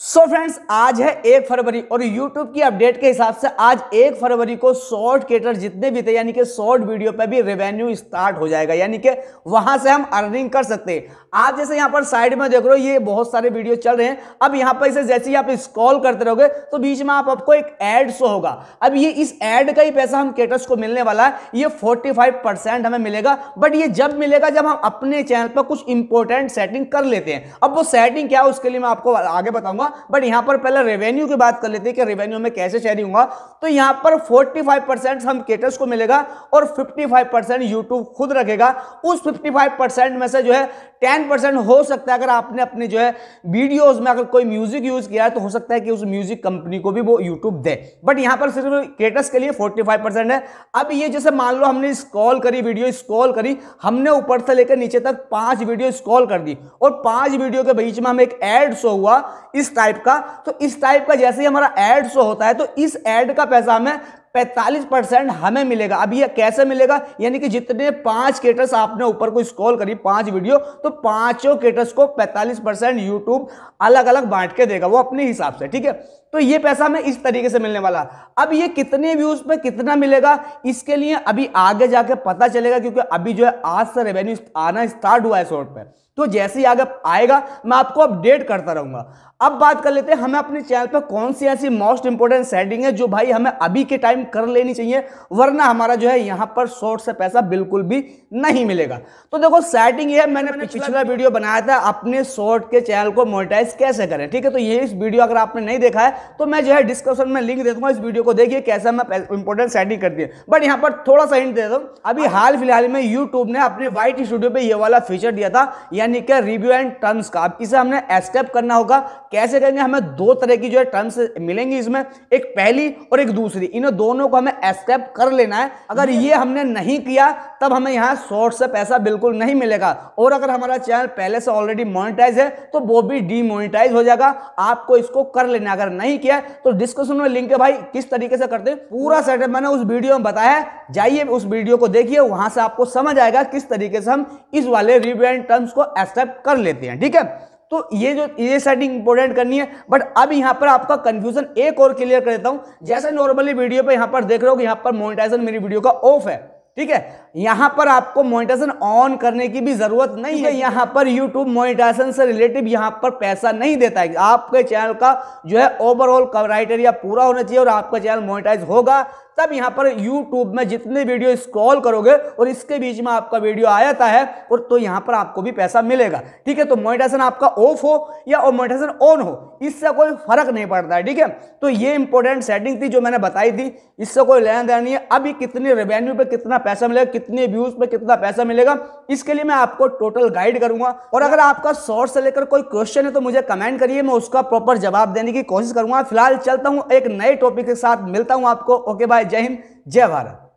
सो so friends आज है एक फरवरी और यूट्यूब की अपडेट के हिसाब से आज एक फरवरी को शॉर्ट केटर जितने भी थे यानी कि शॉर्ट वीडियो पे भी रेवेन्यू स्टार्ट हो जाएगा यानी कि वहां से हम अर्निंग कर सकते हैं आप जैसे यहां पर साइड में देख रहे हो ये बहुत सारे वीडियो चल रहे हैं अब यहां पर इसे जैसे ही आप स्क्रॉल करते रहोगे तो बीच में आप आपको एक एड शो होगा अब ये इस एड का ही पैसा हम केटर्स को मिलने वाला है ये फोर्टी हमें मिलेगा बट ये जब मिलेगा जब हम अपने चैनल पर कुछ इंपॉर्टेंट सेटिंग कर लेते हैं अब वो सेटिंग क्या है उसके लिए मैं आपको आगे बताऊंगा होगा बट यहाँ पर पहले रेवेन्यू की बात कर लेते हैं कि रेवेन्यू में कैसे शेयरिंग होगा तो यहाँ पर 45 परसेंट हम केटर्स को मिलेगा और 55 परसेंट यूट्यूब खुद रखेगा उस 55 परसेंट में से जो है 10 परसेंट हो सकता है अगर आपने अपने जो है वीडियोज में अगर कोई म्यूजिक यूज किया है तो हो सकता है कि उस म्यूजिक कंपनी को भी वो यूट्यूब दे बट यहाँ पर सिर्फ केटर्स के लिए फोर्टी है अब ये जैसे मान लो हमने स्कॉल करी वीडियो स्कॉल करी हमने ऊपर से लेकर नीचे तक पांच वीडियो स्कॉल कर दी और पांच वीडियो के बीच में हम एक एड शो हुआ इस टाइप का तो इस टाइप का जैसे ही हमारा एड शो होता है तो इस एड का पैसा हमें 45 परसेंट हमें मिलेगा अब ये कैसे मिलेगा यानी कि जितने पांच केटर्स आपने ऊपर को स्क्रॉल करी पांच वीडियो तो पांचों केटर्स को 45 परसेंट यूट्यूब अलग अलग बांट के देगा वो अपने हिसाब से ठीक है तो ये पैसा हमें इस तरीके से मिलने वाला अब ये कितने व्यूज पे कितना मिलेगा इसके लिए अभी आगे जाके पता चलेगा क्योंकि अभी जो है आज से रेवेन्यू आना स्टार्ट हुआ है शॉर्ट पर तो जैसे ही आगे आएगा मैं आपको अपडेट करता रहूंगा अब बात कर लेते हैं हमें अपने चैनल पर कौन सी ऐसी मोस्ट इंपॉर्टेंट सेटिंग है जो भाई हमें अभी के टाइम कर लेनी चाहिए वरना हमारा जो है यहाँ पर शॉर्ट से पैसा बिल्कुल भी नहीं मिलेगा तो देखो सेटिंग ये है मैंने, पिछला वीडियो बनाया था अपने शॉर्ट के चैनल को मोनिटाइज कैसे करें ठीक है तो ये इस वीडियो अगर आपने नहीं देखा है तो मैं जो है डिस्क्रिप्शन में लिंक दे दूंगा इस वीडियो को देखिए कैसे मैं इंपॉर्टेंट सेटिंग करती है बट यहाँ पर थोड़ा सा हिंट दे दूँ अभी हाँ। हाल फिलहाल में यूट्यूब ने अपने वाइट स्टूडियो पर यह वाला फीचर दिया था यानी क्या रिव्यू एंड टर्म्स का अब इसे हमने एक्सेप्ट करना होगा कैसे करेंगे हमें दो तरह की जो है टर्म्स मिलेंगी इसमें एक पहली और एक दूसरी इन दोनों को हमें एक्सेप्ट कर लेना है अगर ये हमने नहीं किया तब हमें यहाँ शॉर्ट से पैसा बिल्कुल नहीं मिलेगा और अगर हमारा चैनल पहले से ऑलरेडी मोनिटाइज है तो वो भी डीमोनिटाइज हो जाएगा आपको इसको कर लेना अगर नहीं किया तो डिस्क्रिप्शन में लिंक है भाई किस तरीके से करते हैं पूरा सेटअप मैंने उस वीडियो में बताया जाइए उस वीडियो को देखिए वहां से आपको समझ आएगा किस तरीके से हम इस वाले रिव्यू एंड टर्म्स को एक्सेप्ट कर लेते हैं ठीक है तो ये जो ये सेटिंग इंपोर्टेंट करनी है बट अब यहाँ पर आपका कंफ्यूजन एक और क्लियर कर देता हूँ जैसे नॉर्मली वीडियो पर यहाँ पर देख रहे हो कि यहाँ पर मोनिटाइजन मेरी वीडियो का ऑफ है ठीक है यहाँ पर आपको मोनिटाइजेशन ऑन करने की भी ज़रूरत नहीं है यहाँ पर यूट्यूब मोनिटाइजेशन से रिलेटिव यहाँ पर पैसा नहीं देता है आपके चैनल का जो है ओवरऑल क्राइटेरिया पूरा होना चाहिए और आपका चैनल मोनिटाइज होगा तब यहाँ पर YouTube में जितने वीडियो स्क्रॉल करोगे और इसके बीच में आपका वीडियो आ जाता है और तो यहाँ पर आपको भी पैसा मिलेगा ठीक है तो मोनिटाइजेशन आपका ऑफ हो या और मोनिटाइजेशन ऑन हो इससे कोई फर्क नहीं पड़ता है ठीक है तो ये इंपॉर्टेंट सेटिंग थी जो मैंने बताई थी इससे कोई लेना देना नहीं है अभी कितने रेवेन्यू पर कितना पैसा मिलेगा कितने व्यूज पे कितना पैसा मिलेगा इसके लिए मैं आपको टोटल गाइड करूंगा और अगर आपका सोर्स से लेकर कोई क्वेश्चन है तो मुझे कमेंट करिए मैं उसका प्रॉपर जवाब देने की कोशिश करूंगा फिलहाल चलता हूँ एक नए टॉपिक के साथ मिलता हूँ आपको ओके बाय जय हिंद जय भारत